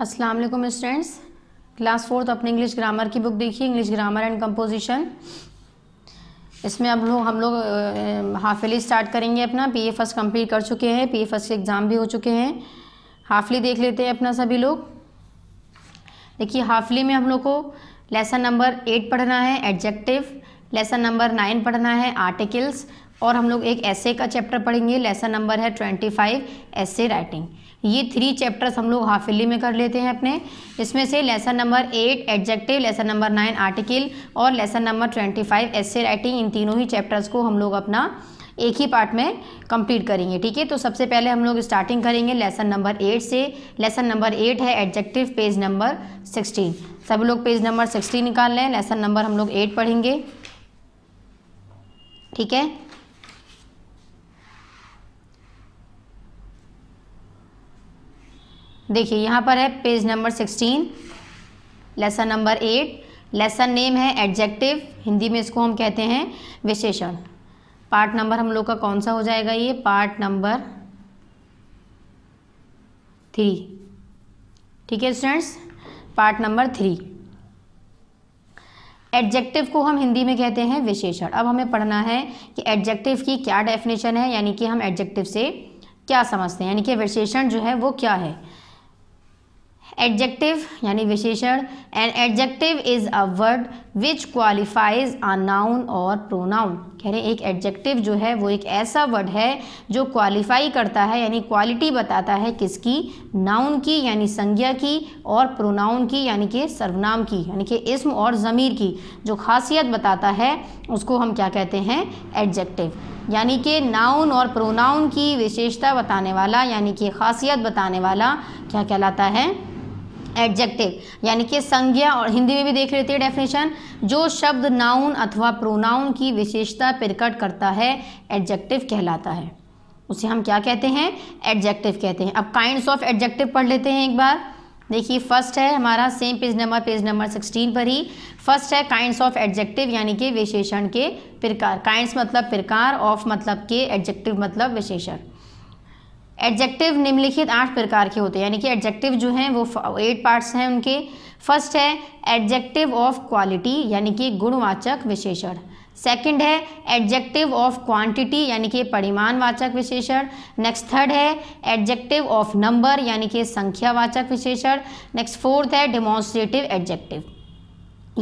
Aslam students class fourth अपने English grammar की book देखिए इंग्लिश ग्रामर एंड कंपोजिशन इसमें अब लोग हम लोग हाफली स्टार्ट करेंगे अपना पी ए फर्स्ट कम्प्लीट कर चुके हैं पी ए फर्स्ट के एग्ज़ाम भी हो चुके हैं हाफली देख लेते हैं अपना सभी लोग देखिए हाफली में हम लोग को लेसन नंबर एट पढ़ना है एडजेक्टिव लेसन नंबर नाइन पढ़ना है आर्टिकल्स और हम लोग एक ऐसे का चैप्टर पढ़ेंगे लेसन नंबर है ट्वेंटी फाइव ऐसे राइटिंग ये थ्री चैप्टर्स हम लोग हाफिली में कर लेते हैं अपने इसमें से lesson number eight adjective lesson number nine article और lesson number twenty five essay writing इन तीनों ही चैप्टर्स को हम लोग अपना एक ही पार्ट में कंप्लीट करेंगे ठीक है तो सबसे पहले हम लोग स्टार्टिंग करेंगे लेसन नंबर एट से लेसन नंबर एट है एडजेक्टिव पेज नंबर सिक्सटीन सब लोग पेज नंबर सिक्सटीन निकाल लें लेसन नंबर हम लोग एट पढ़ेंगे ठीक है देखिए यहाँ पर है page number sixteen lesson number eight lesson name है एडजेक्टिव हिंदी में इसको हम कहते हैं विशेषण पार्ट नंबर हम लोग का कौन सा हो जाएगा ये पार्ट नंबर थ्री ठीक है students part number three adjective को हम हिंदी में कहते हैं विशेषण अब हमें पढ़ना है कि एडजेक्टिव की क्या डेफिनेशन है यानी कि हम एडजेक्टिव से क्या समझते हैं यानी कि विशेषण जो है वो क्या है एडजेक्टिव यानी विशेषण an adjective is a word which qualifies a noun और प्रोनाउन कह रहे हैं एक एडजेक्टिव जो है वो एक ऐसा वर्ड है जो क्वालिफाई करता है यानी क्वालिटी बताता है किसकी नाउन की यानी संज्ञा की और प्रोनाउन की यानी कि सर्वनाम की यानी कि इसम और ज़मीर की जो खासियत बताता है उसको हम क्या कहते हैं एडजेक्टिव यानी कि नाउन और प्रोनाउन की विशेषता बताने वाला यानी कि खासियत बताने वाला क्या कहलाता है एडजेक्टिव यानी कि संज्ञा और हिंदी में भी देख लेते हैं डेफिनेशन जो शब्द नाउन अथवा प्रोनाउन की विशेषता प्रकट करता है एडजेक्टिव कहलाता है उसे हम क्या कहते हैं एडजेक्टिव कहते हैं अब काइंड्स ऑफ एडजेक्टिव पढ़ लेते हैं एक बार देखिए फर्स्ट है हमारा same page number page number sixteen पर ही फर्स्ट है काइंड्स ऑफ एडजेक्टिव यानी कि विशेषण के प्रकार काइंड्स मतलब प्रकार ऑफ मतलब के एडजेक्टिव मतलब विशेषण एडजेक्टिव निम्नलिखित आठ प्रकार के होते हैं यानी कि एडजेक्टिव जो हैं वो एट पार्ट्स हैं उनके फर्स्ट है एडजेक्टिव ऑफ क्वालिटी यानी कि गुणवाचक विशेषण सेकंड है एडजेक्टिव ऑफ क्वांटिटी यानी कि परिमाणवाचक विशेषण नेक्स्ट थर्ड है एडजेक्टिव ऑफ नंबर यानी कि संख्यावाचक विशेषण नेक्स्ट फोर्थ है डेमोन्स्ट्रेटिव एडजेक्टिव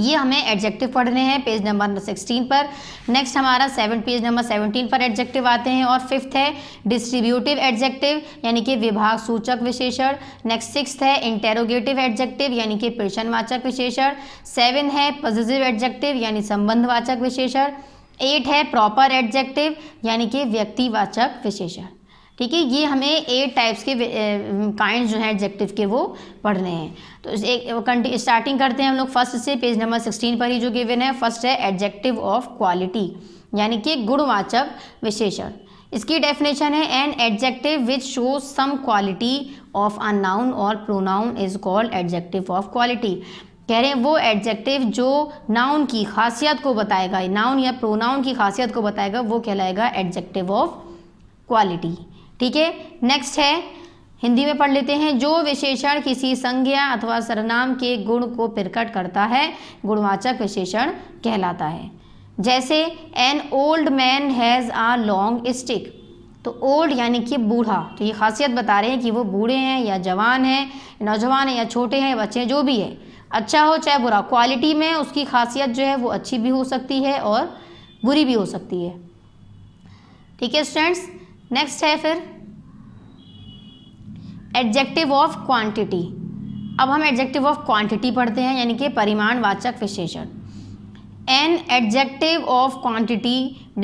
ये हमें एडजेक्टिव पढ़ने हैं पेज नंबर सिक्सटीन पर नेक्स्ट हमारा सेवन पेज नंबर सेवनटीन पर एडजेक्टिव आते हैं और फिफ्थ है डिस्ट्रीब्यूटिव एडजेक्टिव यानी कि विभाग सूचक विशेषण नेक्स्ट सिक्स है इंटेरोगेटिव एडजेक्टिव यानी कि प्रश्नवाचक विशेषण सेवन है पॉजिटिव एडजेक्टिव यानी संबंधवाचक विशेषण एट है प्रॉपर एडजेक्टिव यानी कि व्यक्तिवाचक विशेषण ठीक है ये हमें एट टाइप्स के काइंड जो हैं एडजेक्टिव के वो पढ़ने हैं तो एक स्टार्टिंग करते हैं हम लोग फर्स्ट से पेज नंबर सिक्सटीन पर ही जो गिवन है फर्स्ट है एडजेक्टिव ऑफ क्वालिटी यानी कि गुणवाचक विशेषण इसकी डेफिनेशन है an adjective which show some quality of a noun और pronoun is called adjective of quality कह रहे हैं वो एडजेक्टिव जो नाउन की खासियत को बताएगा नाउन या प्रोनाउन की खासियत को बताएगा वो कहलाएगा एडजेक्टिव ऑफ क्वालिटी ठीक है नेक्स्ट है हिंदी में पढ़ लेते हैं जो विशेषण किसी संज्ञा अथवा सरनाम के गुण को प्रकट करता है गुणवाचक विशेषण कहलाता है जैसे an old man has a long stick तो ओल्ड यानी कि बूढ़ा तो ये खासियत बता रहे हैं कि वो बूढ़े हैं या जवान हैं नौजवान हैं या छोटे हैं बच्चे जो भी है अच्छा हो चाहे बुरा क्वालिटी में उसकी खासियत जो है वो अच्छी भी हो सकती है और बुरी भी हो सकती है ठीक है स्टूडेंट्स नेक्स्ट है फिर एडजेक्टिव ऑफ क्वांटिटी अब हम एडजेक्टिव ऑफ क्वांटिटी पढ़ते हैं यानी कि परिमाणवाचक विशेषण an adjective of quantity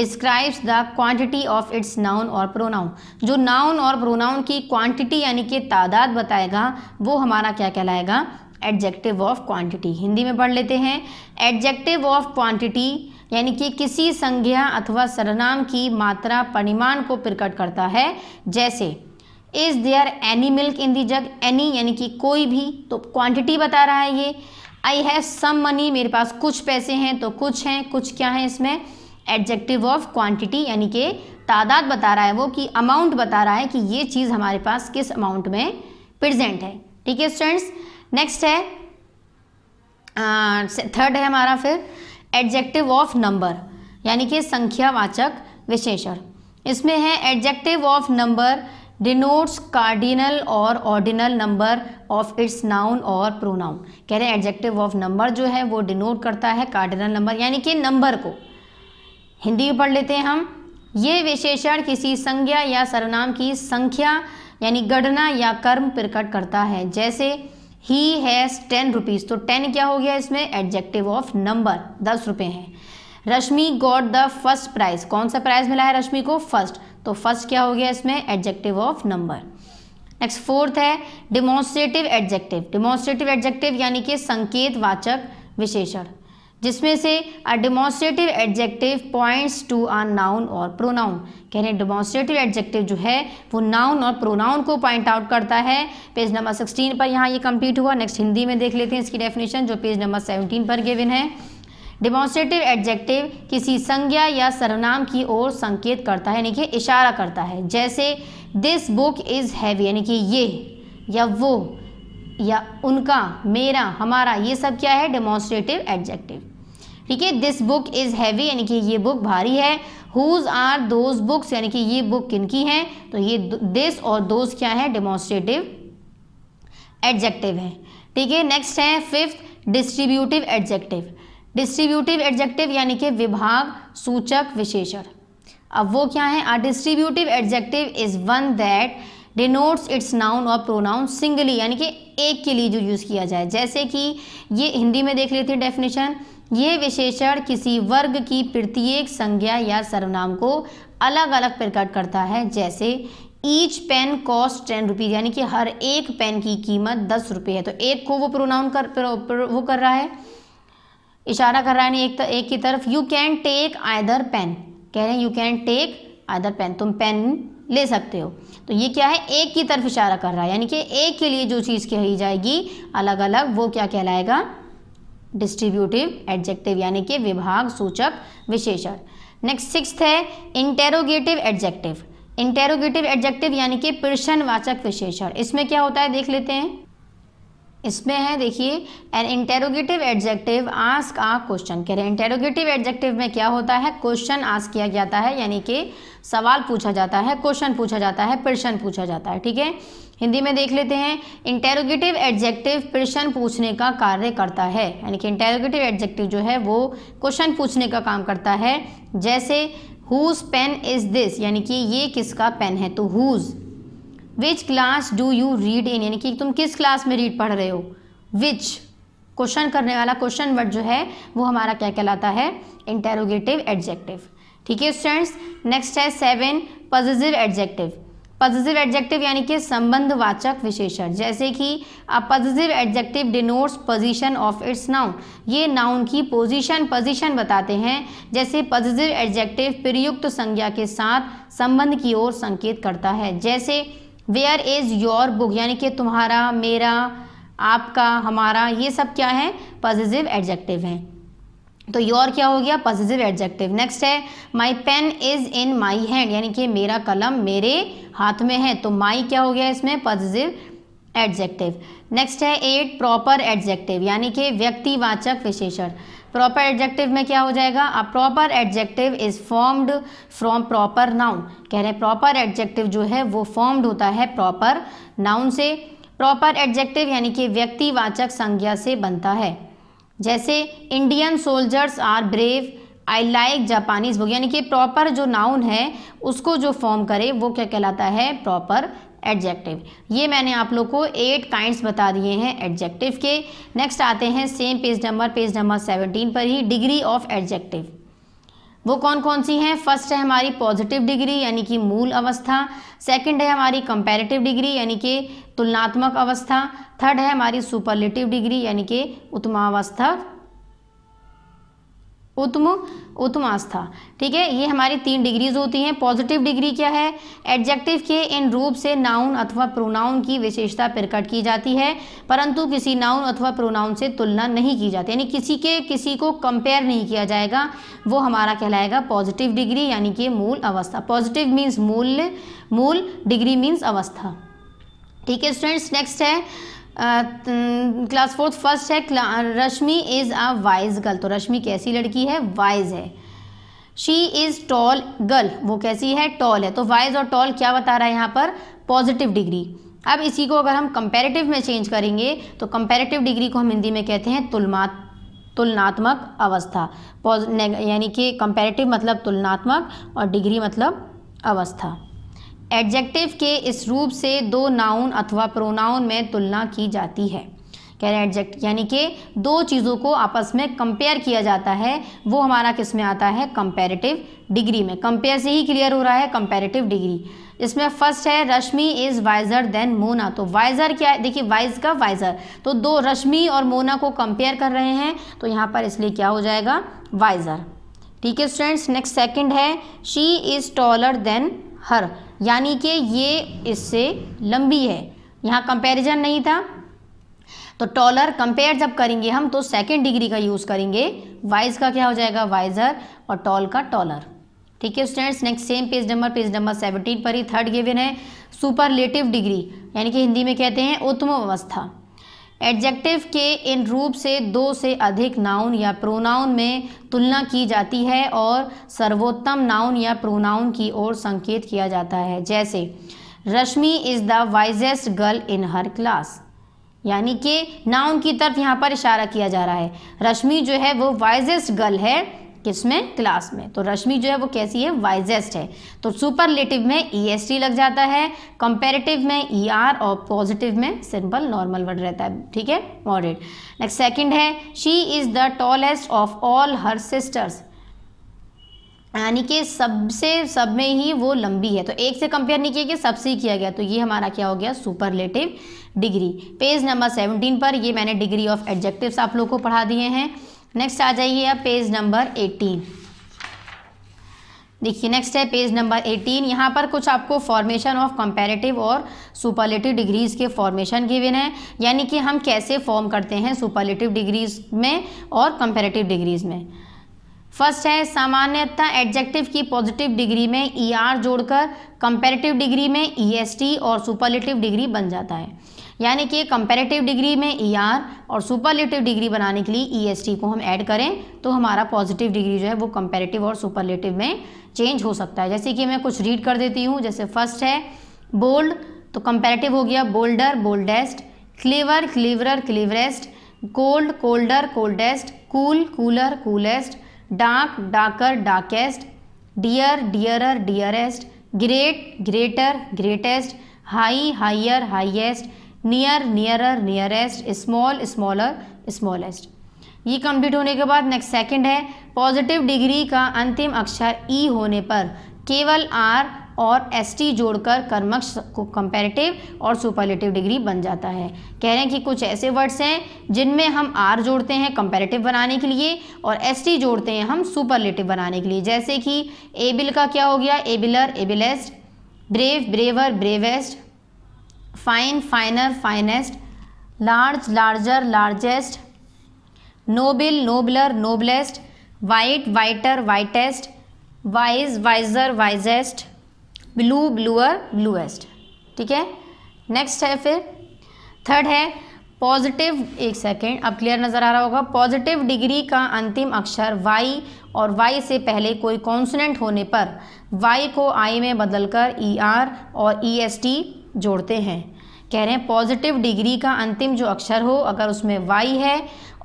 describes the quantity of its noun और प्रोनाउन जो नाउन और प्रोनाउन की क्वांटिटी यानी कि तादाद बताएगा वो हमारा क्या कहलाएगा एडजेक्टिव ऑफ क्वांटिटी हिंदी में पढ़ लेते हैं एडजेक्टिव ऑफ क्वांटिटी यानी कि किसी संज्ञा अथवा सर्वनाम की मात्रा परिमाण को प्रकट करता है जैसे is there any milk in the jug any यानी कि कोई भी तो क्वांटिटी बता रहा है ये आई हैव सम मनी मेरे पास कुछ पैसे हैं तो कुछ हैं कुछ क्या है इसमें एडजेक्टिव ऑफ क्वांटिटी यानी कि तादाद बता रहा है वो कि अमाउंट बता रहा है कि ये चीज़ हमारे पास किस अमाउंट में प्रजेंट है ठीक है स्टूडेंट्स नेक्स्ट है थर्ड है हमारा फिर एडजेक्टिव ऑफ नंबर यानी कि संख्यावाचक विशेषण इसमें है adjective of number denotes cardinal और ordinal number of its noun और प्रोनाउन कह रहे हैं एडजेक्टिव ऑफ नंबर जो है वो डिनोट करता है कार्डिनल नंबर यानी कि नंबर को हिंदी में पढ़ लेते हैं हम ये विशेषण किसी संज्ञा या सरनाम की संख्या यानी गणना या कर्म प्रकट करता है जैसे ही हैज़ टेन रुपीज़ तो टेन क्या हो गया इसमें एडजेक्टिव ऑफ नंबर दस रुपये हैं Rashmi got the first prize कौन सा प्राइज मिला है रश्मि को फर्स्ट तो फर्स्ट क्या हो गया इसमें adjective of number next fourth है डिमॉन्स्ट्रेटिव एडजेक्टिव डिमॉन्स्ट्रेटिव एडजेक्टिव यानी कि संकेत वाचक विशेषण जिसमें से a demonstrative adjective points to a noun और प्रोनाउन कह रहे हैं डिमॉन्स्ट्रेटिव एडजेक्टिव जो है वो नाउन और प्रोनाउन को पॉइंट आउट करता है पेज नंबर सिक्सटीन पर यहाँ ये कंप्लीट हुआ नेक्स्ट हिंदी में देख लेते हैं इसकी डेफिनेशन जो पेज नंबर सेवनटीन पर गिवन है डिमॉन्स्ट्रेटिव एडजेक्टिव किसी संज्ञा या सर्वनाम की ओर संकेत करता है यानी कि इशारा करता है जैसे दिस बुक इज़ हैवी यानी कि ये या वो या उनका मेरा हमारा ये सब क्या है डेमोन्स्ट्रेटिव एडजेक्टिव ठीक है दिस बुक इज़ हैवी यानी कि ये बुक भारी है हुज आर दोज बुक्स यानी कि ये बुक किनकी हैं तो ये दिस और दोज क्या है डेमोन्स्ट्रेटिव एडजेक्टिव है ठीक है नेक्स्ट है fifth distributive adjective distributive adjective यानी कि विभाग सूचक विशेषण अब वो क्या है a distributive adjective is one that denotes its noun और प्रोनाउन सिंगली यानी कि एक के लिए जो यूज़ किया जाए जैसे कि ये हिंदी में देख लेते हैं डेफिनेशन ये विशेषण किसी वर्ग की प्रत्येक संज्ञा या सर्वनाम को अलग अलग प्रकट करता है जैसे each pen cost ten rupees यानी कि हर एक पेन की कीमत दस रुपये है तो एक को वो प्रोनाउन कर प्रो, प्रो, वो कर रहा है इशारा कर रहा है एक, एक की तरफ you can take either pen कह रहे हैं you can take either pen तुम पेन ले सकते हो तो ये क्या है एक की तरफ इशारा कर रहा है यानी कि एक के लिए जो चीज़ कही जाएगी अलग अलग वो क्या कहलाएगा डिस्ट्रीब्यूटिव एडजेक्टिव यानी कि विभाग सूचक विशेषण नेक्स्ट सिक्स है इंटेरोगेटिव एडजेक्टिव इंटेरोगेटिव एडजेक्टिव यानी कि प्रश्नवाचक विशेषण इसमें क्या होता है देख लेते हैं इसमें है देखिए an interrogative adjective ask a question कह रहे हैं इंटेरोगेटिव एडजेक्टिव में क्या होता है क्वेश्चन आस्क किया जाता है यानी कि सवाल पूछा जाता है क्वेश्चन पूछा जाता है प्रश्न पूछा जाता है ठीक है हिंदी में देख लेते हैं इंटेरोगेटिव एडजेक्टिव प्रश्न पूछने का कार्य करता है यानी कि इंटेरोगेटिव एडजेक्टिव जो है वो क्वेश्चन पूछने का काम करता है जैसे हुज पेन इज़ दिस यानी कि ये किसका पेन है तो whose which class do you read in यानी कि तुम किस क्लास में रीड पढ़ रहे हो विच क्वेश्चन करने वाला क्वेश्चन वर्ड जो है वो हमारा क्या कहलाता है इंटेरोगेटिव एडजेक्टिव ठीक है स्टूडेंट्स नेक्स्ट है seven positive adjective positive adjective यानी कि संबंधवाचक विशेषण जैसे कि positive adjective denotes position of its noun ये नाउन की पोजीशन पोजीशन बताते हैं जैसे पॉजिटिव एडजेक्टिव प्रयुक्त संज्ञा के साथ संबंध की ओर संकेत करता है जैसे वेयर इज़ योर बुक यानी कि तुम्हारा मेरा आपका हमारा ये सब क्या है पॉजिटिव एडजेक्टिव हैं तो योर क्या हो गया पॉजिटिव एडजेक्टिव नेक्स्ट है my pen is in my hand यानी कि मेरा कलम मेरे हाथ में है तो माई क्या हो गया इसमें पॉजिटिव एडजेक्टिव नेक्स्ट है एट प्रॉपर एडजेक्टिव यानी कि व्यक्तिवाचक विशेषण प्रॉपर एडजेक्टिव में क्या हो जाएगा a proper adjective is formed from proper noun कह रहे हैं प्रॉपर एडजेक्टिव जो है वो फॉर्म्ड होता है प्रॉपर नाउन से प्रॉपर एडजेक्टिव यानी कि व्यक्तिवाचक संज्ञा से बनता है जैसे Indian soldiers are brave I like Japanese book यानी कि प्रॉपर जो नाउन है उसको जो फॉर्म करे वो क्या कहलाता है प्रॉपर एडजेक्टिव ये मैंने आप लोग को एट काइंड्स बता दिए हैं एडजेक्टिव के नेक्स्ट आते हैं same page number page number seventeen पर ही डिग्री ऑफ एडजेक्टिव वो कौन कौन सी हैं फर्स्ट है हमारी पॉजिटिव डिग्री यानी कि मूल अवस्था सेकंड है हमारी कंपैरेटिव डिग्री यानी कि तुलनात्मक अवस्था थर्ड है हमारी सुपरलेटिव डिग्री यानी कि उत्तमावस्था उत्तम आस्था ठीक है ये हमारी तीन डिग्रीज होती हैं पॉजिटिव डिग्री क्या है एडजेक्टिव के इन रूप से नाउन अथवा प्रोनाउन की विशेषता प्रकट की जाती है परंतु किसी नाउन अथवा प्रोनाउन से तुलना नहीं की जाती यानी किसी के किसी को कंपेयर नहीं किया जाएगा वो हमारा कहलाएगा पॉजिटिव डिग्री यानी कि मूल अवस्था पॉजिटिव मीन्स मूल्य मूल डिग्री मीन्स अवस्था ठीक है स्टूडेंट्स नेक्स्ट है क्लास फोर्थ फर्स्ट है Rashmi is a wise girl तो रश्मि कैसी लड़की है वाइज है शी इज़ टॉल गर्ल वो कैसी है टॉल है तो वाइज और टॉल क्या बता रहा है यहाँ पर पॉजिटिव डिग्री अब इसी को अगर हम कंपेरेटिव में चेंज करेंगे तो कंपेरेटिव डिग्री को हम हिंदी में कहते हैं तुलमा तुलनात्मक अवस्था यानी कि कंपेरेटिव मतलब तुलनात्मक और डिग्री मतलब अवस्था एडजेक्टिव के इस रूप से दो नाउन अथवा प्रोनाउन में तुलना की जाती है कह रहे एडजेक्ट यानी कि दो चीज़ों को आपस में कंपेयर किया जाता है वो हमारा किस में आता है कंपेरेटिव डिग्री में कंपेयर से ही क्लियर हो रहा है कंपेरेटिव डिग्री इसमें फर्स्ट है Rashmi is wiser than Mona तो वाइजर क्या है देखिए वाइज का वाइजर तो दो रश्मि और मोना को कंपेयर कर रहे हैं तो यहाँ पर इसलिए क्या हो जाएगा वाइजर ठीक है स्टूडेंट्स नेक्स्ट सेकेंड है she is taller than her यानी कि ये इससे लंबी है यहाँ कंपैरिजन नहीं था तो टॉलर कंपेयर जब करेंगे हम तो सेकेंड डिग्री का यूज़ करेंगे वाइज का क्या हो जाएगा वाइजर और टॉल का टॉलर ठीक है students next same page number page number seventeen पर ही थर्ड गिवन है सुपरलेटिव डिग्री यानी कि हिंदी में कहते हैं उत्तम अवस्था एडजेक्टिव के इन रूप से दो से अधिक नाउन या प्रोनाउन में तुलना की जाती है और सर्वोत्तम नाउन या प्रोनाउन की ओर संकेत किया जाता है जैसे Rashmi is the wisest girl in her class यानी कि नाउन की तरफ यहाँ पर इशारा किया जा रहा है रश्मि जो है वो वाइजेस्ट गर्ल है में क्लास में तो रश्मि जो है वो कैसी है वाइजेस्ट है तो सुपरलेटिव में ई एस टी लग जाता है कंपेरेटिव में ई e आर और पॉजिटिव में सिंपल नॉर्मल वर्ड रहता है ठीक है मॉडरेट नेक्स्ट सेकंड है she is the tallest of all her sisters यानी कि सबसे सब में ही वो लंबी है तो एक से कंपेयर नहीं किया गया सबसे ही किया गया तो ये हमारा क्या हो गया superlative degree page number seventeen पर ये मैंने डिग्री ऑफ एडजेक्टिव्स आप लोग को पढ़ा दिए हैं नेक्स्ट आ जाइए आप पेज नंबर एटीन देखिए नेक्स्ट है पेज नंबर एटीन यहाँ पर कुछ आपको फॉर्मेशन ऑफ कंपैरेटिव और सुपरलेटिव डिग्रीज़ के फॉर्मेशन गिवन है यानी कि हम कैसे फॉर्म करते हैं सुपरलेटिव डिग्रीज़ में और कंपैरेटिव डिग्रीज़ में फर्स्ट है सामान्यतः एडजेक्टिव की पॉजिटिव डिग्री में ई e ER जोड़कर कंपैरेटिव डिग्री में ई e टी और सुपरलेटिव डिग्री बन जाता है यानी कि कंपेरेटिव डिग्री में ई e ER और सुपरलेटिव डिग्री बनाने के लिए ई e को हम ऐड करें तो हमारा पॉजिटिव डिग्री जो है वो कंपेरेटिव और सुपरलेटिव में चेंज हो सकता है जैसे कि मैं कुछ रीड कर देती हूँ जैसे फर्स्ट है बोल्ड तो कंपेरेटिव हो गया bolder boldest clever cleverer cleverest cold colder coldest cool cooler coolest dark darker darkest dear dearer dearest great greater greatest high higher highest near nearer nearest small smaller smallest ये complete होने के बाद next second है positive degree का अंतिम अक्षर ई e होने पर केवल आर और एस टी जोड़कर कर्मक्ष को कंपेरेटिव और सुपरलेटिव डिग्री बन जाता है कह रहे हैं कि कुछ ऐसे वर्ड्स हैं जिनमें हम आर जोड़ते हैं कंपेरेटिव बनाने के लिए और एस टी जोड़ते हैं हम सुपरलेटिव बनाने के लिए जैसे कि एबिल का क्या हो गया abler ablest brave braver bravest fine finer finest large larger largest noble nobler noblest white whiter whitest wise wiser wisest blue bluer bluest ठीक है नेक्स्ट है फिर थर्ड है पॉजिटिव एक सेकेंड अब क्लियर नज़र आ रहा होगा पॉजिटिव डिग्री का अंतिम अक्षर वाई और वाई से पहले कोई कॉन्सनेंट होने पर वाई को आई में बदलकर ई e ER आर और ई एस टी जोड़ते हैं कह रहे हैं पॉजिटिव डिग्री का अंतिम जो अक्षर हो अगर उसमें वाई है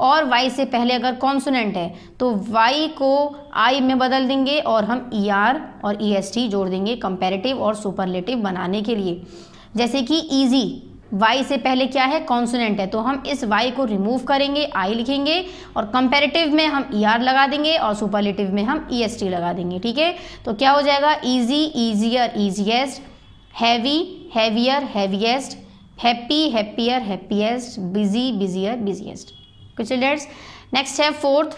और वाई से पहले अगर कॉन्सोनेंट है तो वाई को आई में बदल देंगे और हम ई e आर और ई एस टी जोड़ देंगे कंपेरेटिव और सुपरलेटिव बनाने के लिए जैसे कि ईजी वाई से पहले क्या है कॉन्सोनेंट है तो हम इस वाई को रिमूव करेंगे आई लिखेंगे और कंपेरेटिव में हम ई e आर लगा देंगे और सुपरलेटिव में हम ई एस टी लगा देंगे ठीक है तो क्या हो जाएगा easy easier easiest heavy heavier heaviest happy happier happiest busy busier busiest okay so let's next have fourth.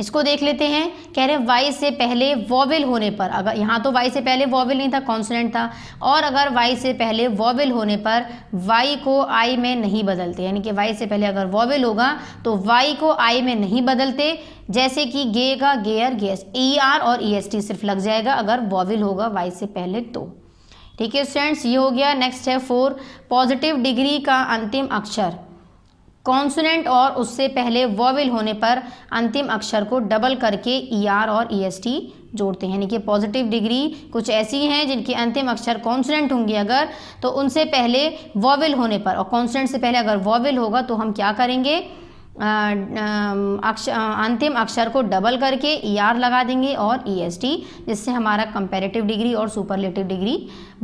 इसको देख लेते हैं कह रहे हैं वाई से पहले वॉविल होने पर अगर यहाँ तो वाई से पहले वॉविल नहीं था कॉन्सोनेंट था और अगर वाई से पहले वॉविल होने पर वाई को आई में नहीं बदलते यानी कि वाई से पहले अगर वॉविल होगा तो वाई को आई में नहीं बदलते जैसे कि गे का gayer gayest E e R और ई एस टी सिर्फ लग जाएगा अगर वॉविल होगा वाई से पहले तो ठीक है स्टूडेंट्स ये हो गया नेक्स्ट है फोर पॉजिटिव डिग्री का अंतिम अक्षर कॉन्सुनेंट और उससे पहले वॉविल होने पर अंतिम अक्षर को डबल करके ई e आर और ई एस टी जोड़ते हैं यानी कि पॉजिटिव डिग्री कुछ ऐसी हैं जिनके अंतिम अक्षर कॉन्सुनेंट होंगे अगर तो उनसे पहले वॉविल होने पर और कॉन्सुनेंट से पहले अगर वॉविल होगा तो हम क्या करेंगे अक्षर अंतिम अक्षर को डबल करके ई e आर लगा देंगे और ई एस टी जिससे हमारा कंपेरेटिव डिग्री और सुपरलेटिव डिग्री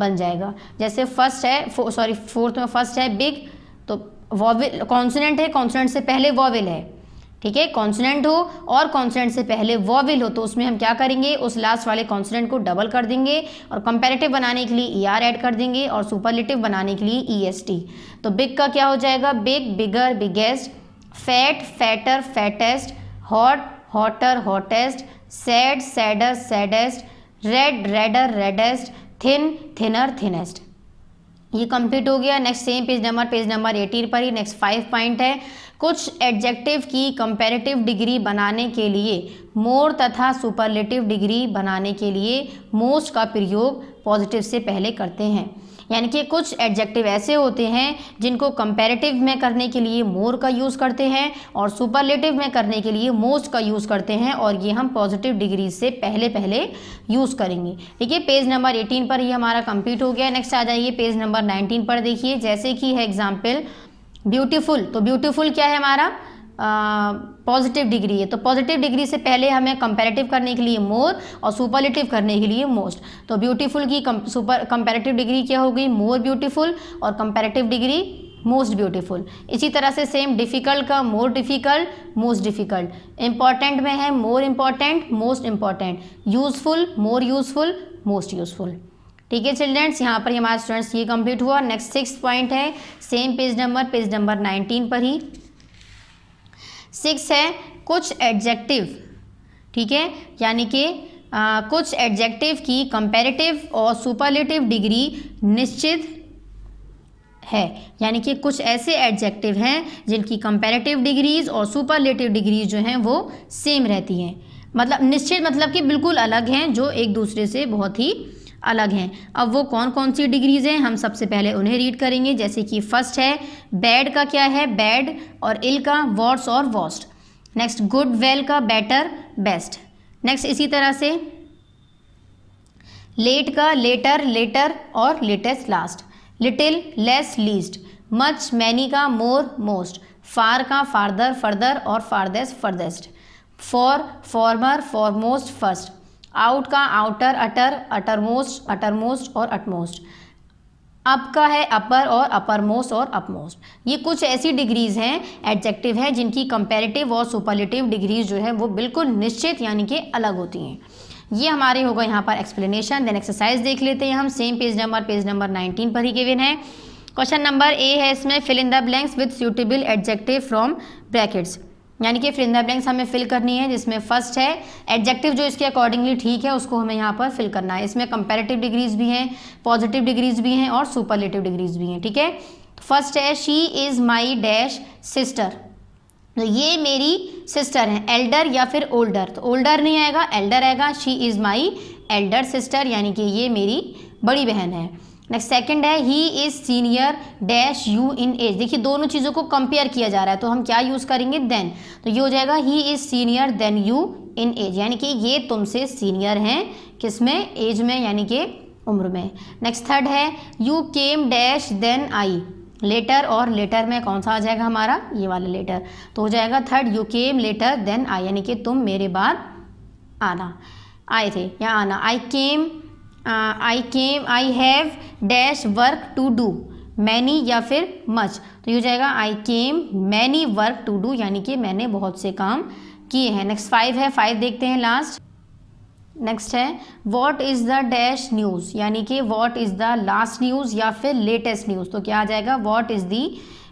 बन जाएगा जैसे फर्स्ट है फो, सॉरी फोर्थ में फर्स्ट है बिग तो वॉविल कॉन्सोनेंट है कॉन्सोनेंट से पहले वॉविल है ठीक है कॉन्सोनेंट हो और कॉन्सोनेंट से पहले वॉविल हो तो उसमें हम क्या करेंगे उस लास्ट वाले कॉन्सोनेंट को डबल कर देंगे और कंपेरेटिव बनाने के लिए ई आर एड कर देंगे और सुपरलेटिव बनाने के लिए ई एस टी तो बिग का क्या हो जाएगा big bigger biggest fat fatter fattest hot hotter hottest sad sadder saddest red redder reddest thin thinner thinnest ये कंप्लीट हो गया next same page number page number eighteen पर ही नेक्स्ट फाइव पॉइंट है कुछ एडजेक्टिव की कंपेरेटिव डिग्री बनाने के लिए मोर तथा सुपरलेटिव डिग्री बनाने के लिए मोस्ट का प्रयोग पॉजिटिव से पहले करते हैं यानी कि कुछ एडजेक्टिव ऐसे होते हैं जिनको कंपेरेटिव में करने के लिए मोर का यूज़ करते हैं और सुपरलेटिव में करने के लिए मोस्ट का यूज़ करते हैं और ये हम पॉजिटिव डिग्री से पहले पहले यूज़ करेंगे ठीक है पेज नंबर एटीन पर ये हमारा कंप्लीट हो गया नेक्स्ट आ जाइए पेज नंबर नाइनटीन पर देखिए जैसे कि है एग्जाम्पल ब्यूटीफुल तो ब्यूटीफुल क्या है हमारा पॉजिटिव डिग्री है तो पॉजिटिव डिग्री से पहले हमें कंपेरेटिव करने के लिए मोर और सुपरलेटिव करने के लिए मोस्ट तो ब्यूटीफुल की सुपर कंपेरेटिव डिग्री क्या होगी मोर ब्यूटीफुल और कंपेरेटिव डिग्री मोस्ट ब्यूटीफुल इसी तरह से सेम डिफ़िकल्ट का more difficult most difficult important में है more important most important useful more useful most useful ठीक है चिल्ड्रेंस यहाँ पर हमारे स्टूडेंट्स ये कंप्लीट हुआ नेक्स्ट सिक्स पॉइंट है same page number page number nineteen पर ही सिक्स है कुछ एडजेक्टिव ठीक है यानी कि कुछ एडजेक्टिव की कंपेरेटिव और सुपरलेटिव डिग्री निश्चित है यानी कि कुछ ऐसे एडजेक्टिव हैं जिनकी कंपेरेटिव डिग्रीज और सुपरलेटिव डिग्रीज जो हैं वो सेम रहती हैं मतलब निश्चित मतलब कि बिल्कुल अलग हैं जो एक दूसरे से बहुत ही अलग हैं अब वो कौन कौन सी डिग्रीज़ हैं हम सबसे पहले उन्हें रीड करेंगे जैसे कि फर्स्ट है बैड का क्या है बैड और इल का वॉर्स और वॉस्ट नेक्स्ट गुड वेल का बेटर बेस्ट नेक्स्ट इसी तरह से लेट का लेटर लेटर और latest last little less least much many का मोर मोस्ट फार का फारदर फर्दर और farthest furthest fore former most first out का आउटर अटर अटरमोस्ट अटरमोस्ट और अटमोस्ट अप का है अपर और अपरमोस्ट और अपमोस्ट ये कुछ ऐसी डिग्रीज़ हैं एडजेक्टिव हैं जिनकी कंपेरेटिव और सुपरलेटिव डिग्रीज जो है वो बिल्कुल निश्चित यानी कि अलग होती हैं ये हमारे होगा यहाँ पर एक्सप्लेनेशन देन एक्सरसाइज देख लेते हैं हम same page number page number nineteen पर ही गिवन है क्वेश्चन नंबर ए है इसमें fill in the blanks with suitable adjective from brackets यानी कि फिलिंदा ब्लैंक्स हमें फिल करनी है जिसमें फर्स्ट है एडजेक्टिव जो इसके अकॉर्डिंगली ठीक है उसको हमें यहाँ पर फिल करना है इसमें कंपेरेटिव डिग्रीज भी हैं पॉजिटिव डिग्रीज भी हैं और सुपरलेटिव डिग्रीज भी हैं ठीक है फर्स्ट है she is my dash sister तो ये मेरी सिस्टर है एल्डर या फिर ओल्डर तो ओल्डर नहीं आएगा एल्डर आएगा she is my elder sister यानी कि ये मेरी बड़ी बहन है नेक्स्ट सेकंड है he is senior dash you in age देखिए दोनों चीज़ों को कंपेयर किया जा रहा है तो हम क्या यूज़ करेंगे देन तो ये हो जाएगा he is senior than you in age यानी कि ये तुमसे सीनियर हैं किस में एज में यानी कि उम्र में नेक्स्ट थर्ड है you came dash than I later और लेटर में कौन सा आ जाएगा हमारा ये वाला लेटर तो हो जाएगा third you came later than I यानी कि तुम मेरे बाद आना आए थे या आना I came I came I have dash work to do many या फिर मच तो ये हो जाएगा I came many work to do यानी कि मैंने बहुत से काम किए हैं नेक्स्ट फाइव है फाइव देखते हैं लास्ट नेक्स्ट है what is the dash news यानी कि what is the last news या फिर लेटेस्ट न्यूज़ तो क्या आ जाएगा what is the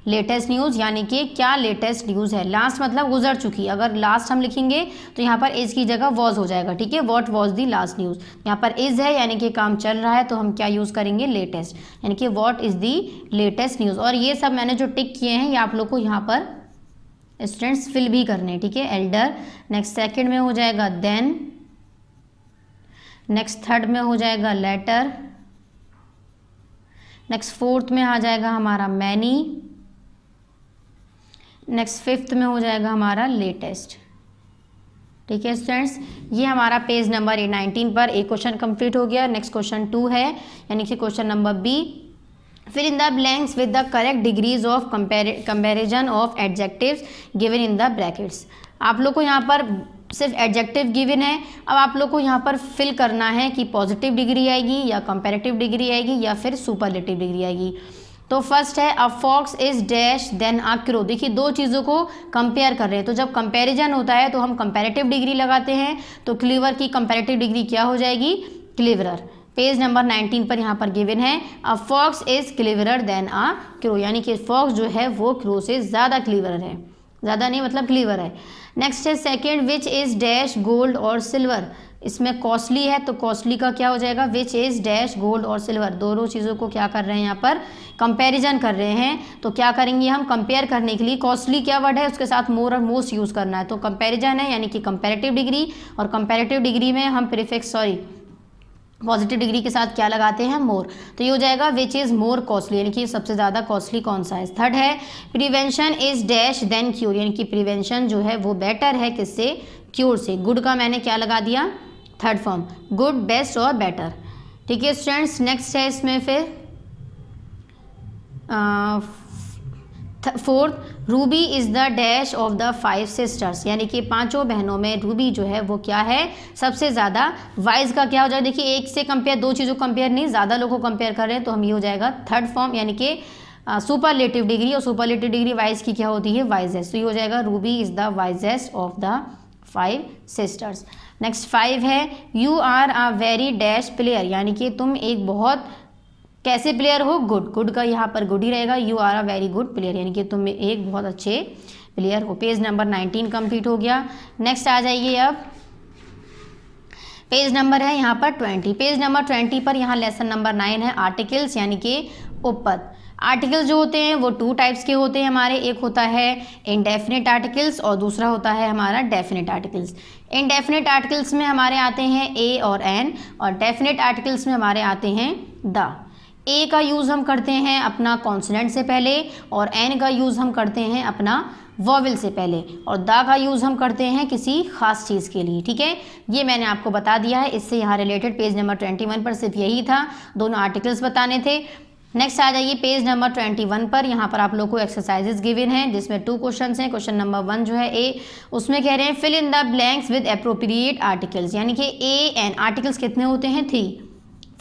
latest news यानी कि क्या लेटेस्ट न्यूज़ है लास्ट मतलब गुजर चुकी अगर लास्ट हम लिखेंगे तो यहाँ पर इज़ की जगह वॉज हो जाएगा ठीक है what was the last news यहाँ पर इज़ है यानी कि काम चल रहा है तो हम क्या यूज़ करेंगे लेटेस्ट यानी कि what is the latest news और ये सब मैंने जो टिक किए हैं ये आप लोग को यहाँ पर स्टूडेंट्स फिल भी करने ठीक है एल्डर नेक्स्ट सेकेंड में हो जाएगा देन नेक्स्ट थर्ड में हो जाएगा लेटर नेक्स्ट फोर्थ में आ जाएगा हमारा मैनी नेक्स्ट फिफ्थ में हो जाएगा हमारा लेटेस्ट ठीक है स्टूडेंट्स ये हमारा पेज नंबर ए नाइनटीन पर एक क्वेश्चन कंप्लीट हो गया नेक्स्ट क्वेश्चन टू है यानी कि question number B fill in the blanks with the correct degrees of comparison of adjectives given in the brackets आप लोग को यहाँ पर सिर्फ एडजेक्टिव गिवन है अब आप लोग को यहाँ पर फिल करना है कि पॉजिटिव डिग्री आएगी या कंपेरेटिव डिग्री आएगी या फिर सुपरलेटिव डिग्री आएगी तो फर्स्ट है a fox is dash than a crow देखिए दो चीज़ों को कंपेयर कर रहे हैं तो जब कंपैरिजन होता है तो हम कंपेरेटिव डिग्री लगाते हैं तो क्लीवर की कंपेरेटिव डिग्री क्या हो जाएगी क्लीवरर पेज नंबर 19 पर यहाँ पर गिवन है a fox is cleverer than a crow यानी कि फॉक्स जो है वो क्रो से ज़्यादा क्लीवरर है ज़्यादा नहीं मतलब क्लीवर है नेक्स्ट है second which is dash gold और सिल्वर इसमें कॉस्टली है तो कॉस्टली का क्या हो जाएगा विच इज़ डैश गोल्ड और सिल्वर दोनों चीज़ों को क्या कर रहे हैं यहाँ पर कंपैरिजन कर रहे हैं तो क्या करेंगे हम कंपेयर करने के लिए कॉस्टली क्या वर्ड है उसके साथ मोर और मोस्ट यूज़ करना है तो कंपैरिजन है यानी कि कंपेरेटिव डिग्री और कंपेरेटिव डिग्री में हम प्रिफिक्स सॉरी पॉजिटिव डिग्री के साथ क्या लगाते हैं मोर तो ये हो जाएगा विच इज़ मोर कॉस्टली यानी कि सबसे ज़्यादा कॉस्टली कौन सा है थर्ड है prevention is dash than cure यानी कि प्रिवेंशन जो है वो बेटर है किससे क्योर से गुड का मैंने क्या लगा दिया थर्ड फॉर्म गुड बेस्ट और बेटर ठीक है स्टूडेंट्स नेक्स्ट है इसमें फिर आ, fourth Ruby is the dash of the five sisters यानी कि पांचों बहनों में रूबी जो है वो क्या है सबसे ज़्यादा वाइज का क्या हो जाए देखिए एक से कंपेयर दो चीज़ों कंपेयर नहीं ज़्यादा लोगों को कंपेयर कर रहे हैं तो हम ये हो जाएगा थर्ड फॉर्म यानी कि सुपरलेटिव डिग्री और सुपरलेटिव डिग्री वाइज की क्या होती है वाइजेस्ट तो ये हो जाएगा Ruby is the wisest of the five sisters next five है you are a very dash player यानी कि तुम एक बहुत कैसे प्लेयर हो गुड गुड का यहाँ पर गुड ही रहेगा you are a very good player यानी कि तुम एक बहुत अच्छे प्लेयर हो पेज नंबर नाइनटीन कंप्लीट हो गया नेक्स्ट आ जाइए अब पेज नंबर है यहाँ पर ट्वेंटी पेज नंबर ट्वेंटी पर यहाँ लेसन नंबर नाइन है आर्टिकल्स यानी कि उपपद आर्टिकल्स जो होते हैं वो टू टाइप्स के होते हैं हमारे एक होता है इनडेफिनेट आर्टिकल्स और दूसरा होता है हमारा डेफिनेट आर्टिकल्स इनडेफिनेट आर्टिकल्स में हमारे आते हैं ए और एन और डेफिनेट आर्टिकल्स में हमारे आते हैं द ए का यूज़ हम करते हैं अपना कॉन्सनेंट से पहले और एन का यूज़ हम करते हैं अपना वॉवल से पहले और दा का यूज़ हम करते हैं किसी खास चीज़ के लिए ठीक है ये मैंने आपको बता दिया है इससे यहाँ related page number twenty one पर सिर्फ यही था दोनों आर्टिकल्स बताने थे नेक्स्ट आ जाइए पेज नंबर ट्वेंटी वन पर यहाँ पर आप लोग को एक्सरसाइजेज गिवन हैं जिसमें टू क्वेश्चन हैं क्वेश्चन नंबर वन जो है ए उसमें कह रहे हैं fill in the blanks with appropriate articles यानी कि ए एन आर्टिकल्स कितने होते हैं थ्री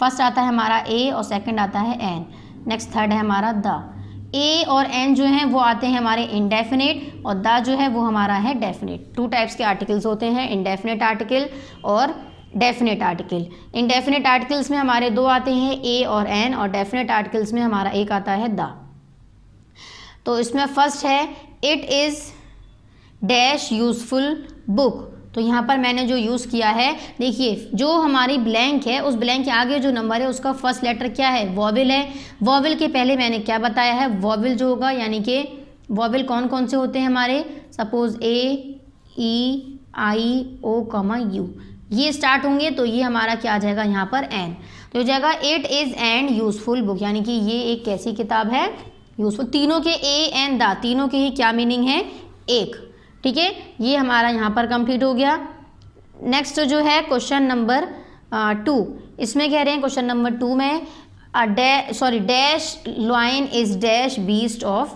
फर्स्ट आता है हमारा ए और सेकंड आता है एन नेक्स्ट थर्ड है हमारा द ए और एन जो हैं वो आते हैं हमारे इनडेफिनेट और द जो है वो हमारा है डेफिनेट टू टाइप्स के आर्टिकल्स होते हैं इनडेफिनेट आर्टिकल और डेफिनेट आर्टिकल इनडेफिनेट आर्टिकल्स में हमारे दो आते हैं ए और एन और डेफिनेट आर्टिकल्स में हमारा एक आता है द तो इसमें फर्स्ट है it is dash useful book तो यहाँ पर मैंने जो यूज़ किया है देखिए जो हमारी ब्लैंक है उस ब्लैंक के आगे जो नंबर है उसका फर्स्ट लेटर क्या है वॉविल है वॉविल के पहले मैंने क्या बताया है वॉविल जो होगा यानी कि वॉविल कौन कौन से होते हैं हमारे सपोज ए ई आई ओ कमा यू ये स्टार्ट होंगे तो ये हमारा क्या आ जाएगा यहाँ पर एन तो हो जाएगा it is an useful book यानी कि ये एक कैसी किताब है यूज़फुल तीनों के ए एन द तीनों के ही क्या मीनिंग है एक ठीक है ये हमारा यहाँ पर कंप्लीट हो गया नेक्स्ट जो है क्वेश्चन नंबर टू इसमें कह रहे हैं क्वेश्चन नंबर टू में sorry dash lion is dash beast of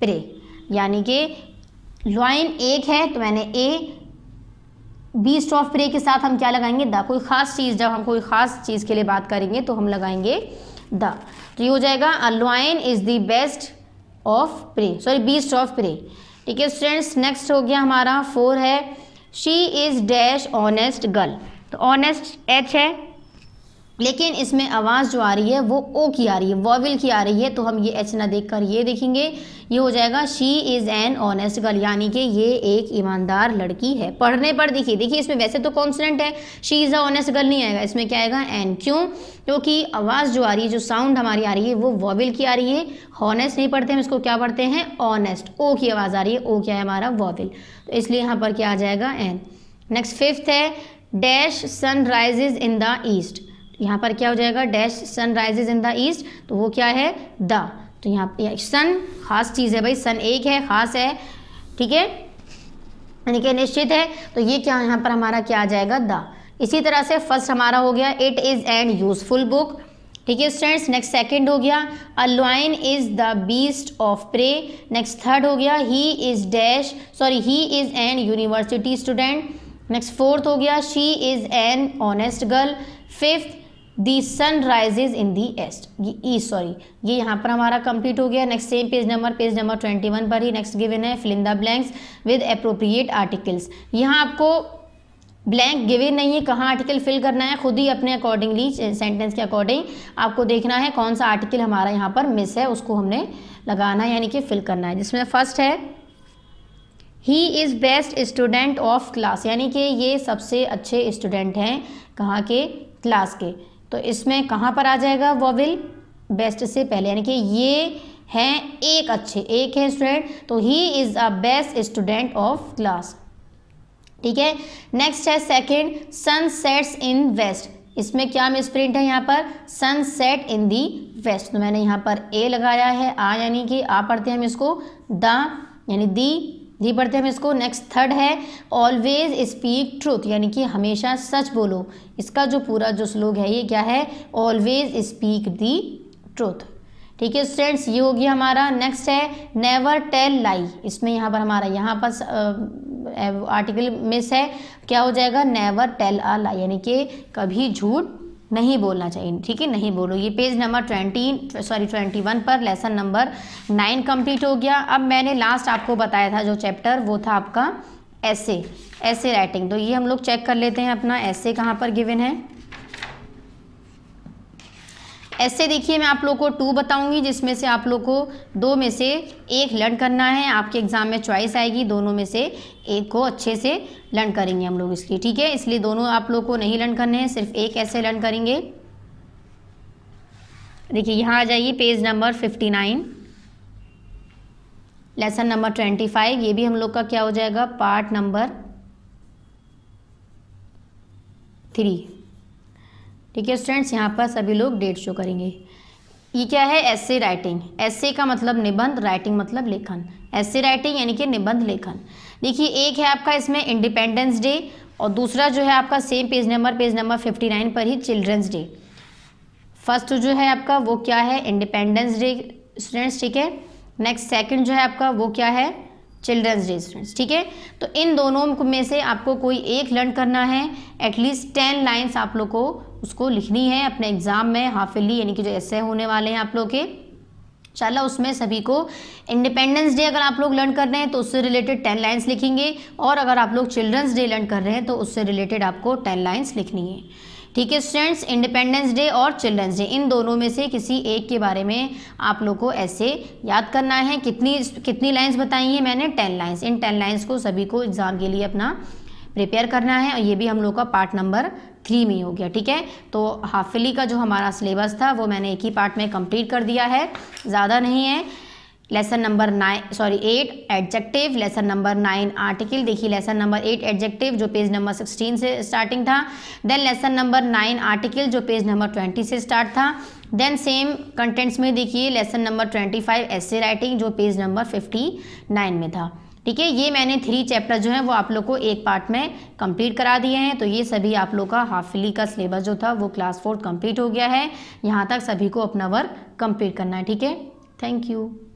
prey यानी कि लॉइन एक है तो मैंने ए बीस्ट ऑफ प्रे के साथ हम क्या लगाएंगे द कोई ख़ास चीज़ जब हम कोई ख़ास चीज़ के लिए बात करेंगे तो हम लगाएंगे द तो ये हो जाएगा a lion is the best of prey sorry beast of prey ठीक है स्टूडेंट्स नेक्स्ट हो गया हमारा फोर है she is dash honest girl तो ऑनेस्ट एच है लेकिन इसमें आवाज़ जो आ रही है वो ओ की आ रही है वॉविल की आ रही है तो हम ये एच ना कर ये देखेंगे ये हो जाएगा she is an honest girl यानी कि ये एक ईमानदार लड़की है पढ़ने पर देखिए देखिए इसमें वैसे तो कॉन्सनेंट है she is a honest girl नहीं आएगा इसमें क्या आएगा एन क्यों क्योंकि तो आवाज़ जो आ रही है जो साउंड हमारी आ रही है वो वॉविल की आ रही है हॉनेस्ट नहीं पढ़ते हम इसको क्या पढ़ते हैं ऑनेस्ट ओ की आवाज़ आ रही है ओ क्या है हमारा वॉविल तो इसलिए यहाँ पर क्या आ जाएगा एन नेक्स्ट फिफ्थ है dash sun in the east यहाँ पर क्या हो जाएगा dash sun rises in the east तो वो क्या है द तो यहाँ सन खास चीज़ है भाई सन एक है खास है ठीक है यानी कि निश्चित है तो ये क्या यहाँ पर हमारा क्या आ जाएगा द इसी तरह से फर्स्ट हमारा हो गया it is an useful book ठीक है स्टूडेंट्स नेक्स्ट सेकंड हो गया a is the beast of prey next third हो गया he is dash sorry he is an university student next fourth हो गया she is an honest girl fifth the sun rises in the east ये ई sorry ये यहाँ पर हमारा कंप्लीट हो गया next same page number page number twenty one पर ही नेक्स्ट गिवन है fill in the blanks with appropriate articles यहाँ आपको ब्लैंक गिवन नहीं है कहाँ आर्टिकल फिल करना है खुद ही अपने अकॉर्डिंगली सेंटेंस के अकॉर्डिंग आपको देखना है कौन सा आर्टिकल हमारा यहाँ पर मिस है उसको हमने लगाना है यानी कि फिल करना है जिसमें फर्स्ट है he is best student of class यानी कि ये सबसे अच्छे स्टूडेंट हैं कहाँ के क्लास के तो इसमें कहाँ पर आ जाएगा विल बेस्ट से पहले यानी कि ये हैं एक अच्छे एक है स्टूडेंट तो he is a best student of class ठीक है नेक्स्ट है second sun sets in west इसमें क्या मिस प्रिंट है यहाँ पर सनसेट इन दी वेस्ट तो मैंने यहाँ पर ए लगाया है आ यानी कि आ पढ़ते हैं हम इसको द यानी दी जी पढ़ते हैं हम इसको नेक्स्ट थर्ड है ऑलवेज स्पीक ट्रूथ यानी कि हमेशा सच बोलो इसका जो पूरा जो स्लोग है ये क्या है ऑलवेज स्पीक दी ट्रूथ ठीक है स्टूडेंट्स ये हो गया हमारा नेक्स्ट है नेवर टेल लाई इसमें यहाँ पर हमारा यहाँ पर आर्टिकल मिस है क्या हो जाएगा नेवर टेल आ लाई यानी कि कभी झूठ नहीं बोलना चाहिए ठीक है नहीं बोलो ये page number twenty sorry twenty one पर लेसन नंबर नाइन कंप्लीट हो गया अब मैंने लास्ट आपको बताया था जो चैप्टर वो था आपका ऐसे ऐसे राइटिंग तो ये हम लोग चेक कर लेते हैं अपना ऐसे कहाँ पर गिवन है ऐसे देखिए मैं आप लोग को टू बताऊंगी जिसमें से आप लोग को दो में से एक लर्न करना है आपके एग्ज़ाम में चॉइस आएगी दोनों में से एक को अच्छे से लर्न करेंगे हम लोग इसलिए ठीक है इसलिए दोनों आप लोग को नहीं लर्न करने हैं सिर्फ एक ऐसे लर्न करेंगे देखिए यहाँ आ जाइए page number fifty nine lesson number twenty five ये भी हम लोग का क्या हो जाएगा पार्ट नंबर थ्री ठीक है स्टूडेंट्स यहाँ पर सभी लोग डेट शो करेंगे ये क्या है एसे राइटिंग एसे का मतलब निबंध राइटिंग मतलब लेखन एसे राइटिंग यानी कि निबंध लेखन देखिए एक है आपका इसमें इंडिपेंडेंस डे और दूसरा जो है आपका same page number page number fifty nine पर ही चिल्ड्रंस डे फर्स्ट जो है आपका वो क्या है इंडिपेंडेंस डे स्टूडेंट्स ठीक है नेक्स्ट सेकेंड जो है आपका वो क्या है चिल्ड्रंस डे स्टूडेंट्स ठीक है तो इन दोनों में से आपको कोई एक लर्न करना है एटलीस्ट टेन लाइन्स आप लोग को उसको लिखनी है अपने एग्ज़ाम में हाफिली यानी कि जो ऐसे होने वाले हैं आप लोग के इंशाल्लाह उसमें सभी को इंडिपेंडेंस डे अगर आप लोग लर्न कर रहे हैं तो उससे रिलेटेड टेन लाइन्स लिखेंगे और अगर आप लोग चिल्ड्रंस डे लर्न कर रहे हैं तो उससे रिलेटेड आपको टेन लाइन्स लिखनी है ठीक है स्टूडेंट्स इंडिपेंडेंस डे और चिल्ड्रंस डे इन दोनों में से किसी एक के बारे में आप लोग को ऐसे याद करना है कितनी कितनी लाइन्स बताई हैं मैंने टेन लाइन्स इन टेन लाइन्स को सभी को एग्ज़ाम के लिए अपना प्रिपेयर करना है और ये भी हम लोग का पार्ट नंबर थ्री में हो गया ठीक है तो हाफिली का जो हमारा सिलेबस था वो मैंने एक ही पार्ट में कंप्लीट कर दिया है ज़्यादा नहीं है lesson number nine sorry eight adjective lesson number nine article देखिए लेसन नंबर एट एडजेक्टिव जो पेज नंबर सिक्सटीन से स्टार्टिंग था then lesson number nine article जो पेज नंबर ट्वेंटी से स्टार्ट था देन सेम कंटेंट्स में देखिए lesson number twenty five essay writing जो पेज नंबर फिफ्टी नाइन में था ठीक है ये मैंने थ्री चैप्टर जो है वो आप लोग को एक पार्ट में कंप्लीट करा दिए हैं तो ये सभी आप लोग का हाफिली का सिलेबस जो था वो क्लास फोर्थ कंप्लीट हो गया है यहाँ तक सभी को अपना वर्क कंप्लीट करना है ठीक है थैंक यू